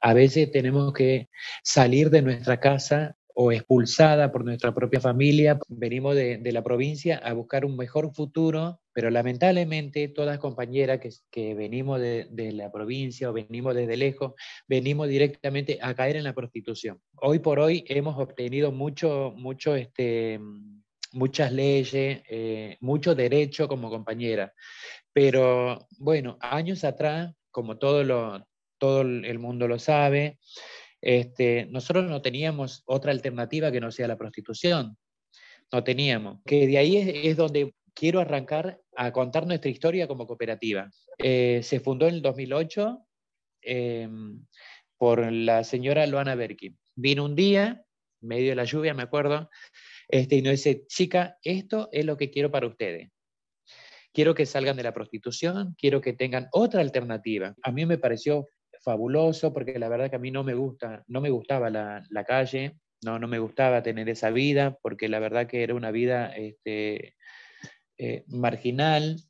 A veces tenemos que salir de nuestra casa o expulsada por nuestra propia familia, venimos de, la provincia a buscar un mejor futuro, pero lamentablemente todas compañeras que, venimos de, la provincia o venimos desde lejos, venimos directamente a caer en la prostitución. Hoy por hoy hemos obtenido mucho, mucho este, muchas leyes, eh, mucho derecho como compañera, pero bueno, años atrás como todos los todo el mundo lo sabe. Este, nosotros no teníamos otra alternativa que no sea la prostitución. No teníamos. Que de ahí es, donde quiero arrancar a contar nuestra historia como cooperativa. Eh, se fundó en el 2008 em, por la señora Luana berkin Vino un día, medio de la lluvia, me acuerdo, este, y nos dice, chica, esto es lo que quiero para ustedes. Quiero que salgan de la prostitución, quiero que tengan otra alternativa. A mí me pareció fabuloso, porque la verdad que a mí no me gusta, no me gustaba la, calle, no, no me gustaba tener esa vida, porque la verdad que era una vida este, eh, marginal,